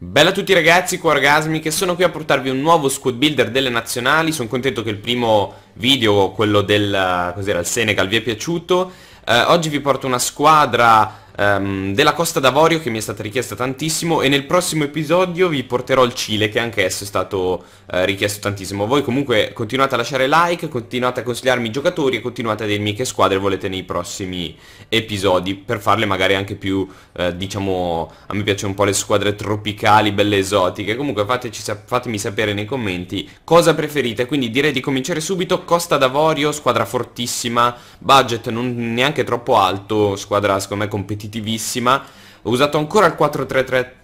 Bella a tutti ragazzi, qua Orgasmic e sono qui a portarvi un nuovo squad builder delle nazionali, sono contento che il primo video, quello del cos'era, il Senegal, vi è piaciuto, eh, oggi vi porto una squadra um, della Costa d'Avorio che mi è stata richiesta tantissimo e nel prossimo episodio vi porterò il Cile che anche esso è stato uh, richiesto tantissimo. Voi comunque continuate a lasciare like, continuate a consigliarmi i giocatori e continuate a dirmi che squadre volete nei prossimi episodi per farle magari anche più, uh, diciamo, a me piace un po' le squadre tropicali, belle esotiche. Comunque sap fatemi sapere nei commenti cosa preferite, quindi direi di cominciare subito. Costa d'Avorio, squadra fortissima, budget non neanche troppo alto, squadra secondo me competitiva competitivissima. Ho usato ancora il 4-3-3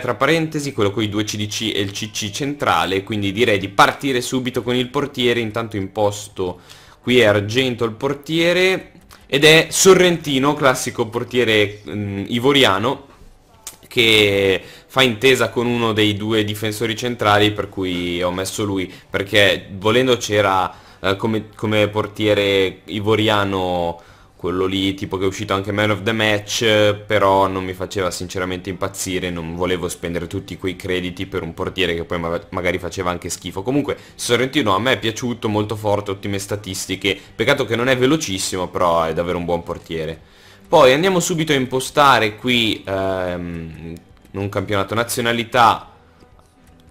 tra parentesi, quello con i due CDC e il CC centrale, quindi direi di partire subito con il portiere, intanto imposto qui è argento il portiere ed è Sorrentino, classico portiere mh, mm, ivoriano che fa intesa con uno dei due difensori centrali per cui ho messo lui perché volendo c'era eh, come, come, portiere ivoriano quello lì tipo che è uscito anche Man of the Match, però non mi faceva sinceramente impazzire, non volevo spendere tutti quei crediti per un portiere che poi ma magari faceva anche schifo. Comunque Sorrentino a me è piaciuto, molto forte, ottime statistiche, peccato che non è velocissimo, però è davvero un buon portiere. Poi andiamo subito a impostare qui ehm, un campionato nazionalità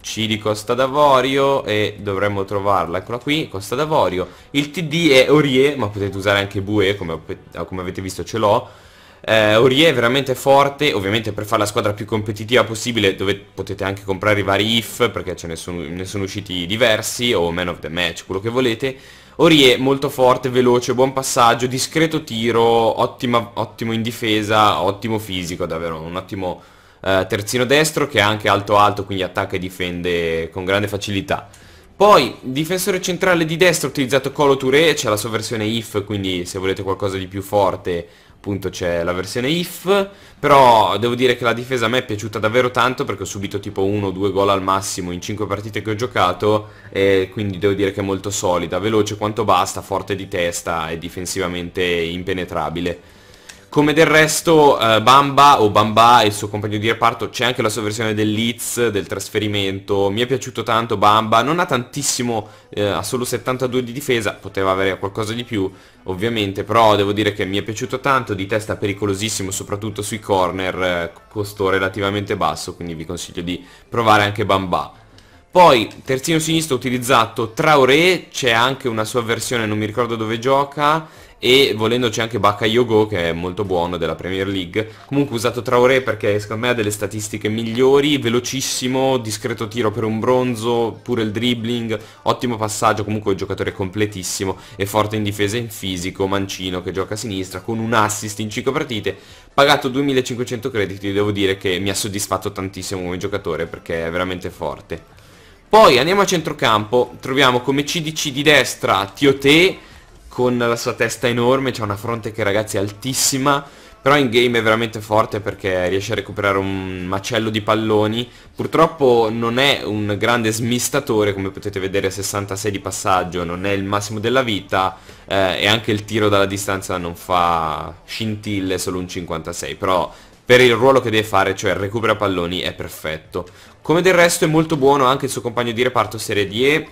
c di Costa d'Avorio e dovremmo trovarla, eccola qui, Costa d'Avorio. Il TD è Orie, ma potete usare anche Bue, come, come avete visto ce l'ho. Eh, Orie è veramente forte, ovviamente per fare la squadra più competitiva possibile dove potete anche comprare i vari if, perché ce ne sono, ne sono usciti diversi, o Man of the Match, quello che volete. Orie molto forte, veloce, buon passaggio, discreto tiro, ottima, ottimo in difesa, ottimo fisico, davvero un ottimo eh, terzino destro che è anche alto alto quindi attacca e difende con grande facilità. Poi difensore centrale di destra ho utilizzato Colo Touré, c'è la sua versione IF quindi se volete qualcosa di più forte appunto c'è la versione IF però devo dire che la difesa a me è piaciuta davvero tanto perché ho subito tipo 1 2 gol al massimo in 5 partite che ho giocato e quindi devo dire che è molto solida, veloce quanto basta, forte di testa e difensivamente impenetrabile come del resto eh, Bamba o Bamba e il suo compagno di reparto c'è anche la sua versione del Leeds, del trasferimento, mi è piaciuto tanto Bamba, non ha tantissimo, eh, ha solo 72 di difesa, poteva avere qualcosa di più ovviamente, però devo dire che mi è piaciuto tanto, di testa pericolosissimo soprattutto sui corner, eh, costo relativamente basso, quindi vi consiglio di provare anche Bamba. Poi terzino sinistro utilizzato Traoré, c'è anche una sua versione, non mi ricordo dove gioca, e volendoci anche Bakayogo che è molto buono della Premier League. Comunque ho usato Traoré perché secondo me ha delle statistiche migliori, velocissimo, discreto tiro per un bronzo, pure il dribbling, ottimo passaggio, comunque un giocatore completissimo e forte in difesa e in fisico, Mancino che gioca a sinistra con un assist in 5 partite, pagato 2500 crediti, devo dire che mi ha soddisfatto tantissimo come giocatore perché è veramente forte. Poi andiamo a centrocampo, troviamo come CDC di destra Tioté, con la sua testa enorme, c'ha una fronte che ragazzi è altissima, però in game è veramente forte perché riesce a recuperare un macello di palloni. Purtroppo non è un grande smistatore, come potete vedere 66 di passaggio, non è il massimo della vita eh, e anche il tiro dalla distanza non fa scintille, solo un 56, però per il ruolo che deve fare, cioè recupera palloni, è perfetto. Come del resto è molto buono anche il suo compagno di reparto Serie D,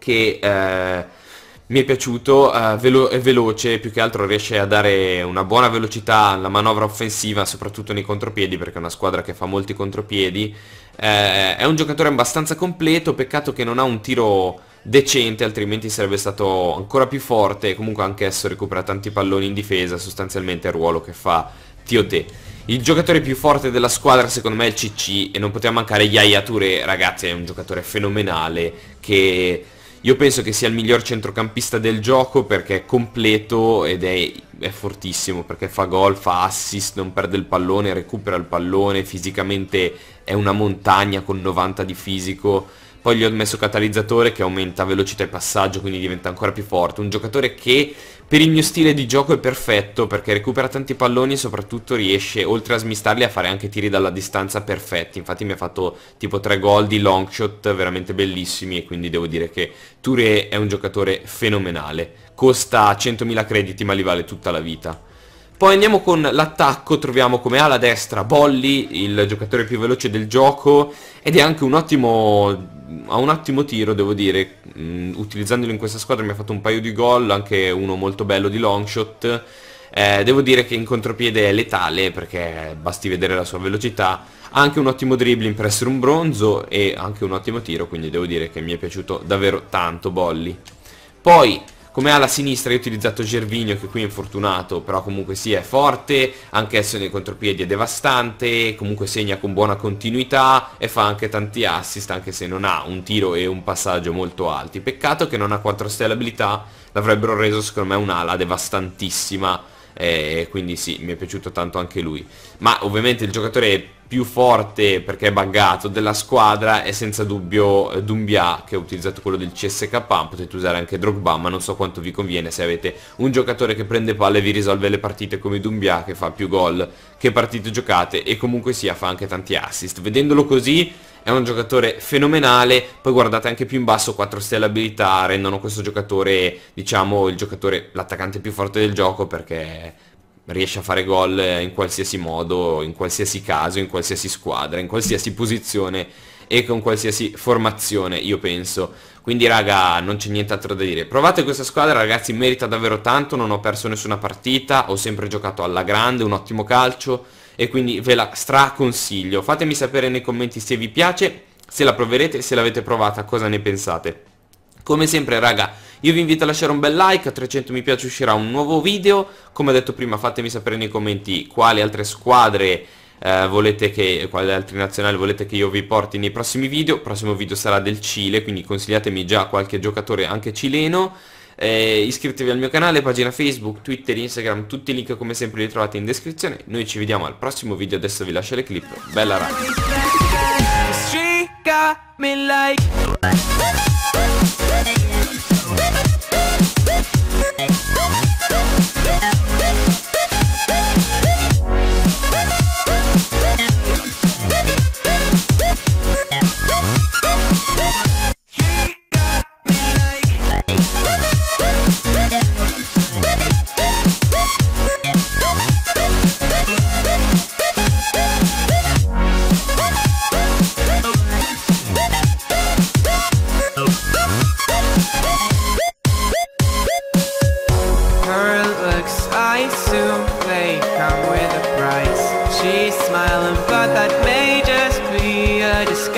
che... Eh, mi è piaciuto, eh, velo è veloce, più che altro riesce a dare una buona velocità alla manovra offensiva, soprattutto nei contropiedi, perché è una squadra che fa molti contropiedi. Eh, è un giocatore abbastanza completo, peccato che non ha un tiro decente, altrimenti sarebbe stato ancora più forte, comunque anche esso recupera tanti palloni in difesa, sostanzialmente è il ruolo che fa Tiote. Il giocatore più forte della squadra secondo me è il CC e non poteva mancare Yaya Touré, ragazzi è un giocatore fenomenale che io penso che sia il miglior centrocampista del gioco perché è completo ed è, è fortissimo, perché fa gol, fa assist, non perde il pallone, recupera il pallone, fisicamente è una montagna con 90 di fisico poi gli ho messo catalizzatore che aumenta velocità e passaggio, quindi diventa ancora più forte. Un giocatore che per il mio stile di gioco è perfetto perché recupera tanti palloni e soprattutto riesce, oltre a smistarli, a fare anche tiri dalla distanza perfetti. Infatti mi ha fatto tipo tre gol di long shot veramente bellissimi e quindi devo dire che Touré è un giocatore fenomenale. Costa 100.000 crediti ma li vale tutta la vita. Poi andiamo con l'attacco, troviamo come ala destra Bolly, il giocatore più veloce del gioco, ed è anche un ottimo ha un ottimo tiro devo dire mm, utilizzandolo in questa squadra mi ha fatto un paio di gol anche uno molto bello di long shot eh, devo dire che in contropiede è letale perché basti vedere la sua velocità ha anche un ottimo dribbling per essere un bronzo e anche un ottimo tiro quindi devo dire che mi è piaciuto davvero tanto Bolly. poi come alla sinistra io ho utilizzato Gervinio che qui è infortunato, però comunque sì è forte, anche esso nei contropiedi è devastante, comunque segna con buona continuità e fa anche tanti assist anche se non ha un tiro e un passaggio molto alti. Peccato che non ha 4 stelle abilità, l'avrebbero reso secondo me un'ala devastantissima e quindi sì, mi è piaciuto tanto anche lui. Ma ovviamente il giocatore più forte, perché è buggato, della squadra è senza dubbio eh, Dumbia, che ho utilizzato quello del CSK, potete usare anche Drogba, ma non so quanto vi conviene se avete un giocatore che prende palle e vi risolve le partite come Dumbia, che fa più gol che partite giocate e comunque sia fa anche tanti assist. Vedendolo così è un giocatore fenomenale, poi guardate anche più in basso 4 stelle abilità rendono questo giocatore, diciamo, il giocatore, l'attaccante più forte del gioco perché riesce a fare gol in qualsiasi modo, in qualsiasi caso, in qualsiasi squadra, in qualsiasi posizione e con qualsiasi formazione, io penso. Quindi raga, non c'è nient'altro da dire. Provate questa squadra, ragazzi, merita davvero tanto, non ho perso nessuna partita, ho sempre giocato alla grande, un ottimo calcio e quindi ve la straconsiglio. Fatemi sapere nei commenti se vi piace, se la proverete, se l'avete provata, cosa ne pensate. Come sempre raga, io vi invito a lasciare un bel like, a 300 mi piace uscirà un nuovo video, come detto prima fatemi sapere nei commenti quali altre squadre eh, volete che, quali altri nazionali volete che io vi porti nei prossimi video, il prossimo video sarà del Cile, quindi consigliatemi già qualche giocatore anche cileno eh, iscrivetevi al mio canale, pagina Facebook, Twitter, Instagram, tutti i link come sempre li trovate in descrizione. Noi ci vediamo al prossimo video, adesso vi lascio le clip. Bella raga! smiling, but that may just be a disguise.